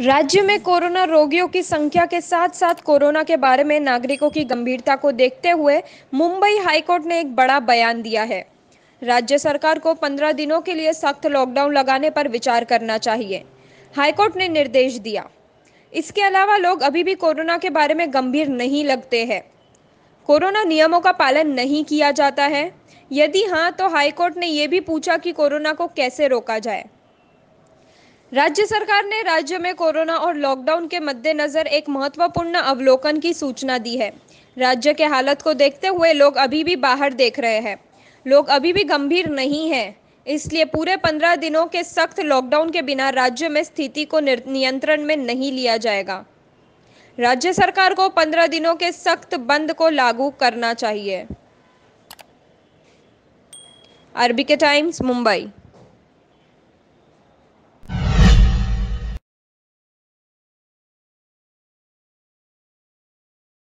राज्य में कोरोना रोगियों की संख्या के साथ साथ कोरोना के बारे में नागरिकों की गंभीरता को देखते हुए मुंबई हाईकोर्ट ने एक बड़ा बयान दिया है राज्य सरकार को 15 दिनों के लिए सख्त लॉकडाउन लगाने पर विचार करना चाहिए हाईकोर्ट ने निर्देश दिया इसके अलावा लोग अभी भी कोरोना के बारे में गंभीर नहीं लगते हैं कोरोना नियमों का पालन नहीं किया जाता है यदि हाँ तो हाईकोर्ट ने यह भी पूछा कि कोरोना को कैसे रोका जाए राज्य सरकार ने राज्य में कोरोना और लॉकडाउन के मद्देनजर एक महत्वपूर्ण अवलोकन की सूचना दी है राज्य के हालत को देखते हुए लोग अभी भी बाहर देख रहे हैं लोग अभी भी गंभीर नहीं हैं इसलिए पूरे पंद्रह दिनों के सख्त लॉकडाउन के बिना राज्य में स्थिति को नियंत्रण में नहीं लिया जाएगा राज्य सरकार को पंद्रह दिनों के सख्त बंद को लागू करना चाहिए अरबी के टाइम्स मुंबई